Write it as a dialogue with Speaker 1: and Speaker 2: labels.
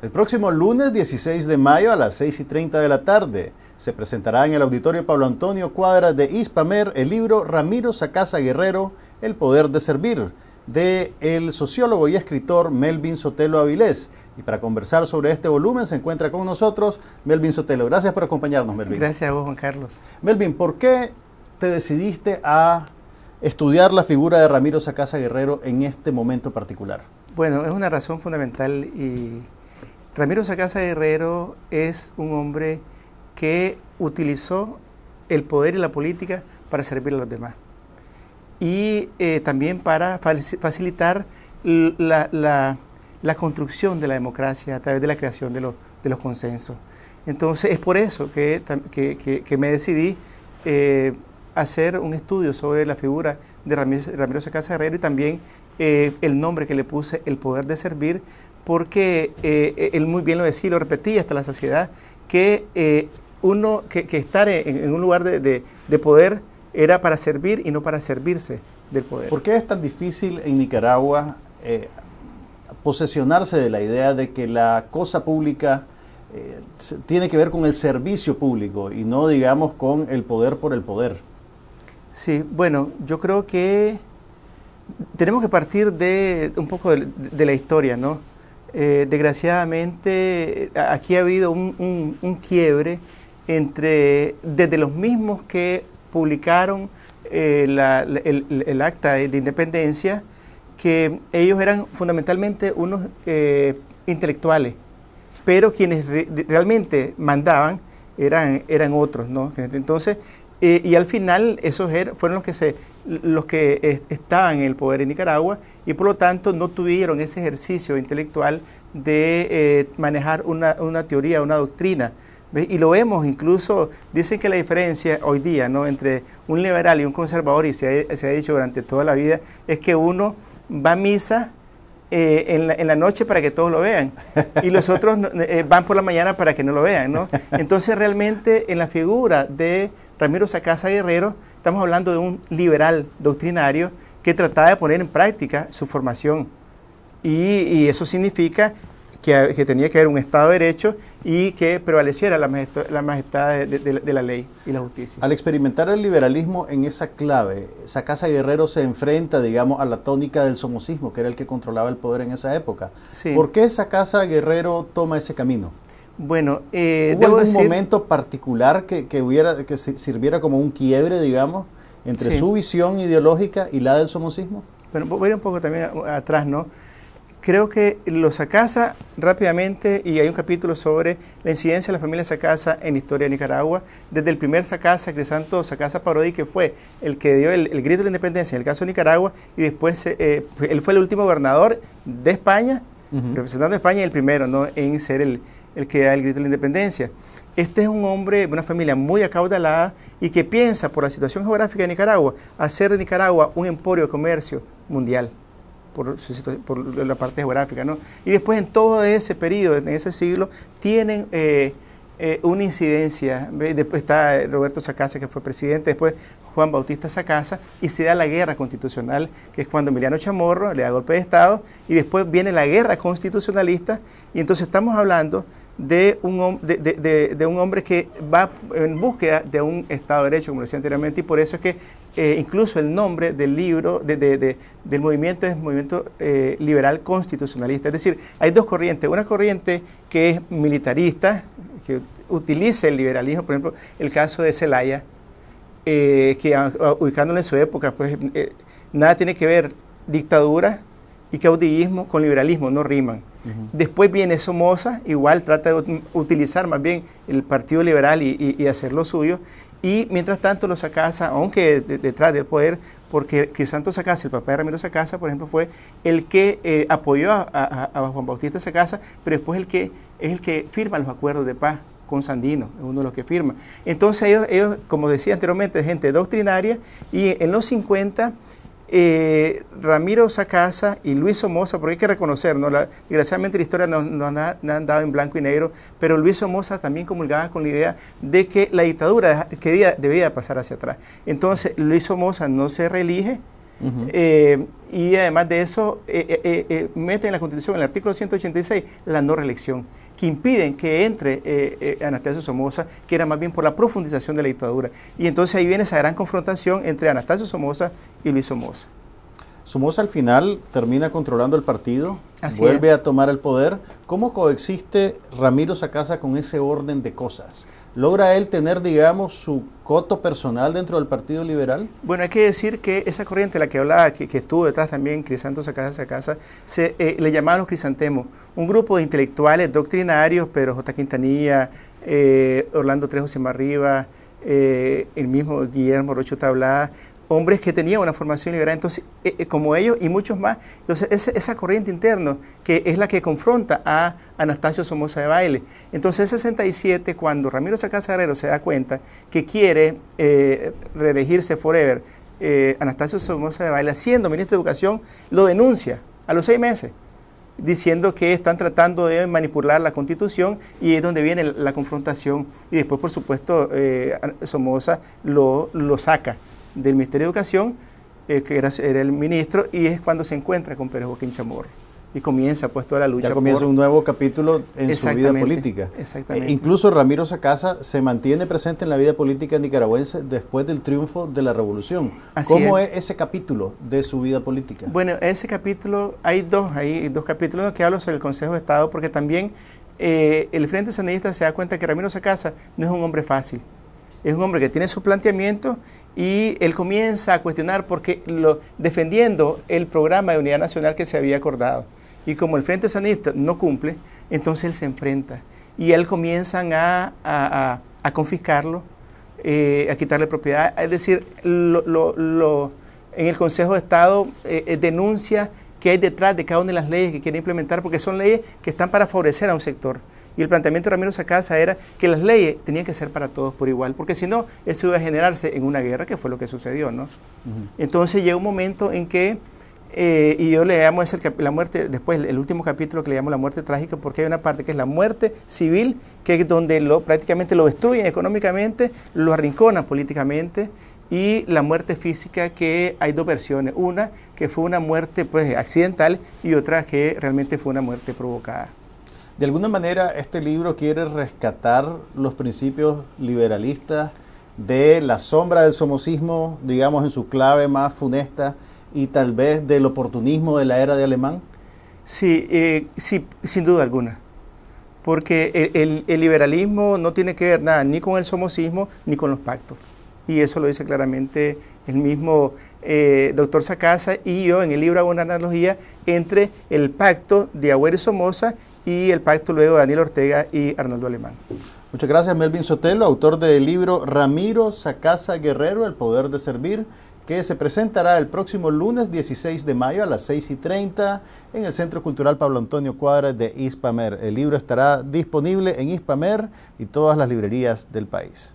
Speaker 1: El próximo lunes 16 de mayo a las 6 y 30 de la tarde se presentará en el auditorio Pablo Antonio Cuadra de Ispamer el libro Ramiro Sacasa Guerrero, El Poder de Servir, de el sociólogo y escritor Melvin Sotelo Avilés. Y para conversar sobre este volumen se encuentra con nosotros Melvin Sotelo. Gracias por acompañarnos, Melvin. Gracias a vos, Juan Carlos. Melvin, ¿por qué te decidiste a estudiar la figura de Ramiro Sacasa Guerrero en este momento particular?
Speaker 2: Bueno, es una razón fundamental y Ramiro Sacasa Herrero es un hombre que utilizó el poder y la política para servir a los demás y eh, también para facilitar la, construcción de la democracia a través de la creación de, los consensos. Entonces es por eso que, me decidí eh, hacer un estudio sobre la figura de Ramiro, Sacasa Herrero y también eh, el nombre que le puse, el poder de servir, porque eh, él muy bien lo decía y lo repetía hasta la saciedad, que, eh, uno, que, estar en, un lugar de, poder era para servir y no para servirse del poder. ¿Por qué es tan
Speaker 1: difícil en Nicaragua eh, posesionarse de la idea de que la cosa pública tiene que ver con el servicio público y no, digamos,
Speaker 2: con el poder por el poder? Sí, bueno, yo creo que tenemos que partir de un poco de la historia, ¿no? Eh, desgraciadamente eh, aquí ha habido un, quiebre entre desde los mismos que publicaron eh, el, acta de independencia, que ellos eran fundamentalmente unos intelectuales, pero quienes realmente mandaban eran, eran otros, ¿no? Entonces, eh, y al final esos fueron los que, se, los que estaban en el poder en Nicaragua y por lo tanto no tuvieron ese ejercicio intelectual de eh, manejar una, teoría, una doctrina. Y lo vemos incluso, dicen que la diferencia hoy día ¿no? entre un liberal y un conservador, y se ha, dicho durante toda la vida, es que uno va a misa eh, en, la, noche para que todos lo vean y los otros van por la mañana para que no lo vean. Entonces realmente en la figura de Ramiro Sacasa Guerrero, estamos hablando de un liberal doctrinario que trataba de poner en práctica su formación. Y, eso significa que, tenía que haber un Estado de Derecho y que prevaleciera la majestad, de, la ley y la justicia.
Speaker 1: Al experimentar el liberalismo en esa clave, Sacasa Guerrero se enfrenta, digamos, a la tónica del somocismo, que era el que controlaba el poder en esa época. ¿Por qué Sacasa Guerrero toma ese camino? Bueno, eh, ¿Hubo algún momento particular que, hubiera, que sirviera como un quiebre, digamos, entre su visión ideológica y la del somocismo?
Speaker 2: Bueno, voy a un poco también atrás, ¿no? Creo que lo Sacasa rápidamente, y hay un capítulo sobre la incidencia de la familia Sacasa en la historia de Nicaragua, desde el primer Sacasa, Santo Sacasa Parodi, que fue el que dio el, grito de la independencia en el caso de Nicaragua, y después eh, eh, él fue el último gobernador de España,
Speaker 1: representando
Speaker 2: a España, el primero, ¿no? En ser el, el que da el grito de la independencia. Este es un hombre de una familia muy acaudalada y que piensa, por la situación geográfica de Nicaragua, hacer de Nicaragua un emporio de comercio mundial, por, por la parte geográfica. ¿no? Y después, en todo ese periodo, en ese siglo, tienen eh, eh, una incidencia. Después está Roberto Sacasa, que fue presidente, después Juan Bautista Sacasa y se da la guerra constitucional, que es cuando Emiliano Chamorro le da golpe de Estado y después viene la guerra constitucionalista y entonces estamos hablando de un, de, un hombre que va en búsqueda de un Estado de Derecho, como decía anteriormente, y por eso es que eh, incluso el nombre del libro, del movimiento es Movimiento eh, Liberal Constitucionalista. Es decir, hay dos corrientes, una corriente que es militarista, que utiliza el liberalismo, por ejemplo, el caso de Celaya, eh, que ubicándolo en su época, pues eh, nada tiene que ver dictadura y caudillismo con liberalismo, no riman. Después viene Somoza, igual trata de utilizar más bien el Partido Liberal y, hacer lo suyo, y mientras tanto lo Sacasa, aunque detrás del poder, porque Santo Sacasa, el papá de Ramiro Sacasa, por ejemplo, fue el que eh, apoyó a, a, Juan Bautista Sacasa, pero después el que es el que firma los acuerdos de paz con Sandino, es uno de los que firma. Entonces ellos, como decía anteriormente, gente doctrinaria, y en los 50 eh, Ramiro Sacasa y Luis Somoza, porque hay que reconocer, desgraciadamente la historia nos, ha, han dado en blanco y negro, pero Luis Somoza también comulgaba con la idea de que la dictadura debía pasar hacia atrás. Entonces Luis Somoza no se reelige, eh, y además de eso, eh, eh, eh mete en la Constitución, en el artículo 186, la no reelección que impiden que entre Anastasio Somoza, que era más bien por la profundización de la dictadura. Y entonces ahí viene esa gran confrontación entre Anastasio Somoza y Luis Somoza.
Speaker 1: Somoza al final termina controlando el partido, vuelve a tomar el poder. ¿Cómo coexiste Ramiro Sacasa con ese orden de cosas? ¿Logra él tener, digamos, su
Speaker 2: coto personal dentro del Partido Liberal? Bueno, hay que decir que esa corriente, la que hablaba, que, que estuvo detrás también, casa a casa se, eh, le llamaban los crisantemos. Un grupo de intelectuales doctrinarios, pero J. Quintanilla, eh, Orlando Trejo Simarriba, eh, el mismo Guillermo Rocho Tablada, hombres que tenían una formación liberal, entonces, eh, eh, como ellos y muchos más. Entonces, esa, corriente interna que es la que confronta a Anastasio Somoza de Baile. Entonces, en 67, cuando Ramiro Sacasa se da cuenta que quiere eh, reelegirse forever, Anastasio Somoza de Baile, siendo ministro de Educación, lo denuncia a los seis meses diciendo que están tratando de manipular la constitución y es donde viene la confrontación y después por supuesto Somoza lo saca del Ministerio de Educación, que era, era, el ministro, y es cuando se encuentra con Pérez Joaquín Chamorro. Y comienza pues toda la lucha. Ya comienza un nuevo
Speaker 1: capítulo en su vida política. Exactamente. Eh, incluso Ramiro Sacasa se mantiene presente en la vida política nicaragüense después del triunfo de la revolución. ¿Cómo es. ese capítulo de su vida política?
Speaker 2: Bueno, ese capítulo, hay dos, hay dos capítulos que hablo sobre el Consejo de Estado, porque también eh, el Frente Sandinista se da cuenta que Ramiro Sacasa no es un hombre fácil es un hombre que tiene su planteamiento y él comienza a cuestionar porque defendiendo el programa de unidad nacional que se había acordado. Y como el Frente Sanista no cumple, entonces él se enfrenta y él comienzan a, a, a, confiscarlo, eh, a quitarle propiedad. Es decir, en el Consejo de Estado eh, eh, denuncia que hay detrás de cada una de las leyes que quiere implementar, porque son leyes que están para favorecer a un sector. Y el planteamiento de Ramiro Sacasa era que las leyes tenían que ser para todos por igual, porque si no, eso iba a generarse en una guerra, que fue lo que sucedió, ¿no? Entonces llega un momento en que, eh, y yo le llamo la muerte, después el último capítulo que le llamo la muerte trágica, porque hay una parte que es la muerte civil, que es donde lo, prácticamente lo destruyen económicamente, lo arrinconan políticamente, y la muerte física que hay dos versiones, una que fue una muerte pues accidental y otra que realmente fue una muerte provocada. De alguna
Speaker 1: manera, este libro quiere rescatar los principios liberalistas de la sombra del somocismo, digamos, en su clave más funesta, y tal vez del
Speaker 2: oportunismo de la era de Alemán? Sí, eh, sí sin duda alguna. Porque el, liberalismo no tiene que ver nada ni con el somocismo ni con los pactos. Y eso lo dice claramente el mismo eh, doctor Sacasa y yo en el libro hago una analogía entre el pacto de Agüero y Somoza y el pacto luego de Daniel Ortega y Arnoldo Alemán. Muchas gracias, Melvin Sotelo, autor del libro Ramiro
Speaker 1: Sacasa Guerrero, El Poder de Servir, que se presentará el próximo lunes 16 de mayo a las 6 y 30 en el Centro Cultural Pablo Antonio Cuadra de Ispamer. El libro estará disponible en Ispamer y todas las librerías del país.